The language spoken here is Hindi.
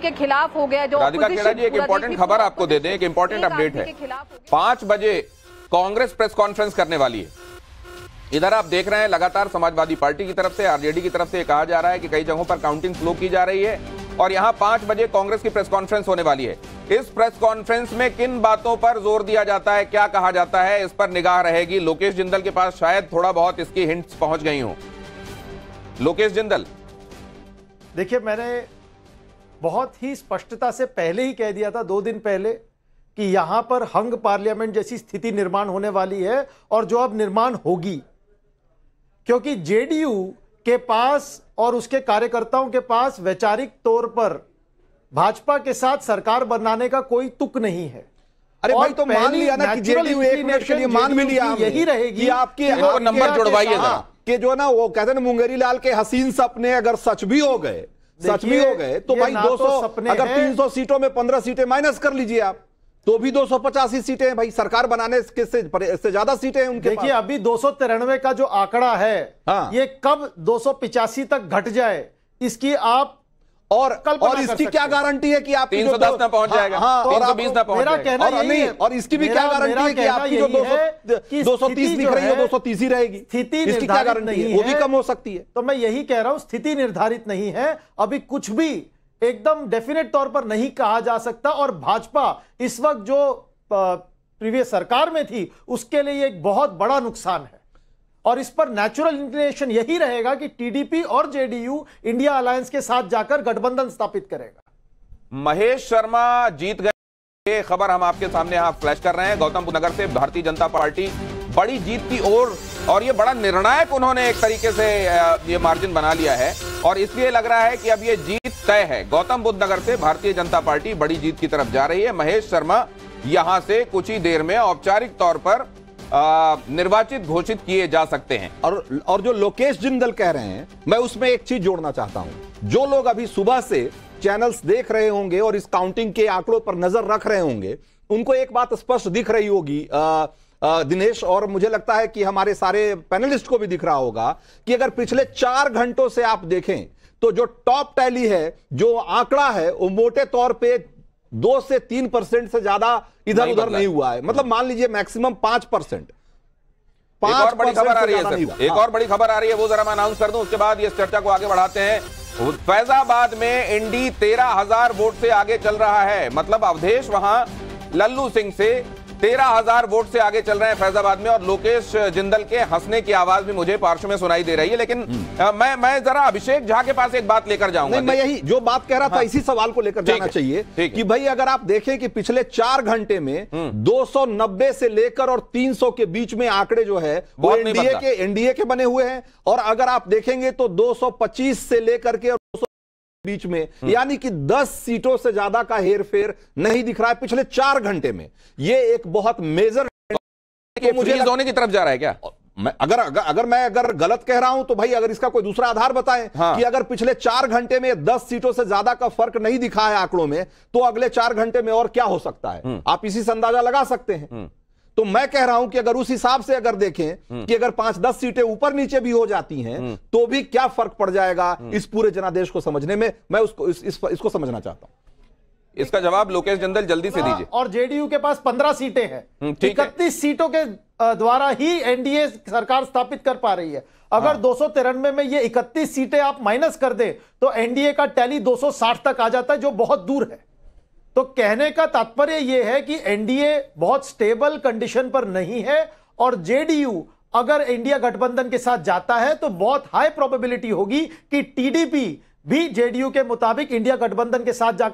के खिलाफ हो गया जो राधिका खेड़ा जी एक इम्पोर्टेंट खबर आपको दे दें एक इम्पोर्टेंट अपडेट है पांच बजे कांग्रेस प्रेस कॉन्फ्रेंस करने वाली है इधर आप देख रहे हैं लगातार समाजवादी पार्टी की तरफ से आरजेडी की तरफ से कहा जा रहा है कि कई जगहों पर काउंटिंग स्लो की जा रही है और यहाँ पांच बजे कांग्रेस की प्रेस कॉन्फ्रेंस होने वाली है इस प्रेस कॉन्फ्रेंस में किन बातों पर जोर दिया जाता है क्या कहा जाता है इस पर निगाह रहेगी लोकेश जिंदल के पास शायद थोड़ा बहुत इसकी हिंट्स पहुंच गई हो लोकेश जिंदल देखिए मैंने बहुत ही स्पष्टता से पहले ही कह दिया था दो दिन पहले कि यहां पर हंग पार्लियामेंट जैसी स्थिति निर्माण होने वाली है और जो अब निर्माण होगी क्योंकि जेडीयू के पास और उसके कार्यकर्ताओं के पास वैचारिक तौर पर भाजपा के साथ सरकार बनाने का कोई तुक नहीं है अरे भाई तो मान लिया ना कि जेडीयू एक मिनट के लिए मान भी लिया यही रहेगी आपके नंबर जुड़वाइए हाँ, कि जो ना वो कहते ना मुंगेरी लाल के हसीन सपने अगर सच भी हो गए सच में हो गए तो भाई 200 तो सौ सपने अगर 300 सीटों में 15 सीटें माइनस कर लीजिए आप तो भी दो सीटें हैं भाई सरकार बनाने से, ज्यादा सीटें हैं उनके देखिए अभी दो का जो आंकड़ा है हाँ। ये कब दो तक घट जाए इसकी आप और और इसकी क्या गारंटी है कि आप तीन सौ दस न पहुंच जाएगा हाँ, तीन सौ बीस ना पहुंच नहीं और इसकी भी क्या गारंटी है कि आपकी जो हाँ, हाँ, दो सौ दो सौ तीस दिख रही है दो सौ तीस ही रहेगी स्थिति इसकी क्या गारंटी है वो भी कम हो सकती है तो मैं यही कह रहा हूं स्थिति निर्धारित नहीं है अभी कुछ भी एकदम डेफिनेट तौर पर नहीं कहा जा सकता और भाजपा इस वक्त जो प्रीवियस सरकार में थी उसके लिए एक बहुत बड़ा नुकसान है और इस पर नेचुरल इंक्लिनेशन यही रहेगा कि टीडीपी और जेडीयू इंडिया अलायंस के साथ जाकर गठबंधन स्थापित करेगा महेश शर्मा जीत गए ये खबर हम आपके सामने यहां फ्लैश कर रहे हैं गौतम बुद्ध नगर से भारतीय जनता पार्टी बड़ी जीत की ओर और, और ये बड़ा निर्णायक उन्होंने एक तरीके से ये मार्जिन बना लिया है और इसलिए लग रहा है कि अब ये जीत तय है गौतम बुद्ध नगर से भारतीय जनता पार्टी बड़ी जीत की तरफ जा रही है महेश शर्मा यहां से कुछ ही देर में औपचारिक तौर पर निर्वाचित घोषित किए जा सकते हैं और और जो लोकेश जिंदल कह रहे हैं मैं उसमें एक चीज जोड़ना चाहता हूं जो लोग अभी सुबह से चैनल्स देख रहे होंगे और इस काउंटिंग के आंकड़ों पर नजर रख रहे होंगे उनको एक बात स्पष्ट दिख रही होगी दिनेश और मुझे लगता है कि हमारे सारे पैनलिस्ट को भी दिख रहा होगा कि अगर पिछले चार घंटों से आप देखें तो जो टॉप टैली है जो आंकड़ा है वो मोटे तौर पे दो से तीन परसेंट से ज्यादा इधर उधर नहीं हुआ है मतलब मान लीजिए मैक्सिमम पांच परसेंट पांच बड़ी खबर आ रही है एक और बड़ी खबर आ रही है वो जरा मैं अनाउंस कर दूं उसके बाद इस चर्चा को आगे बढ़ाते हैं फैजाबाद में एनडी तेरह हजार वोट से आगे चल रहा है मतलब अवधेश वहां लल्लू सिंह से तेरह हजार वोट से आगे चल रहे हैं फैजाबाद में और लोकेश जिंदल के हंसने की आवाज भी मुझे पार्श्व में सुनाई दे रही है लेकिन आ, हम्म। मैं मैं जरा अभिषेक झा के पास एक बात लेकर जाऊंगा मैं यही जो बात कह रहा था हाँ। इसी सवाल को लेकर जाना चाहिए कि भाई अगर आप देखें कि पिछले चार घंटे में हम्म। दो से लेकर और तीन के बीच में आंकड़े जो है वो एनडीए के एनडीए के बने हुए हैं और अगर आप देखेंगे तो दो से लेकर के बीच में यानी कि 10 सीटों से ज्यादा का हेरफेर नहीं दिख रहा है पिछले चार घंटे में यह एक बहुत मेजर तो मुझे होने की तरफ जा रहा है क्या मैं अगर अगर अगर मैं अगर गलत कह रहा हूं तो भाई अगर इसका कोई दूसरा आधार बताएं हाँ। कि अगर पिछले चार घंटे में दस सीटों से ज्यादा का फर्क नहीं दिखा है आंकड़ों में तो अगले चार घंटे में और क्या हो सकता है हम्म। आप इसी से अंदाजा लगा सकते हैं हम्म। तो मैं कह रहा हूं कि अगर उस हिसाब से अगर देखें हम्म। कि अगर पांच दस सीटें ऊपर नीचे भी हो जाती हैं हम्म। तो भी क्या फर्क पड़ जाएगा हम्म। इस पूरे जनादेश को समझने में मैं उसको इस, इस, इसको समझना चाहता हूं इसका जवाब लोकेश जंदल जल्दी से हाँ, दीजिए और जेडीयू के पास पंद्रह सीटें हैं इकतीस सीटों के द्वारा ही एनडीए सरकार स्थापित कर पा रही है अगर दो हाँ। दो में ये इकतीस सीटें आप माइनस कर दें तो एनडीए का टैली 260 तक आ जाता है जो बहुत दूर है तो कहने का तात्पर्य यह है कि एनडीए बहुत स्टेबल कंडीशन पर नहीं है और जेडीयू अगर इंडिया गठबंधन के साथ जाता है तो बहुत हाई प्रोबेबिलिटी होगी कि टीडीपी भी जेडीयू के मुताबिक इंडिया गठबंधन के साथ जाकर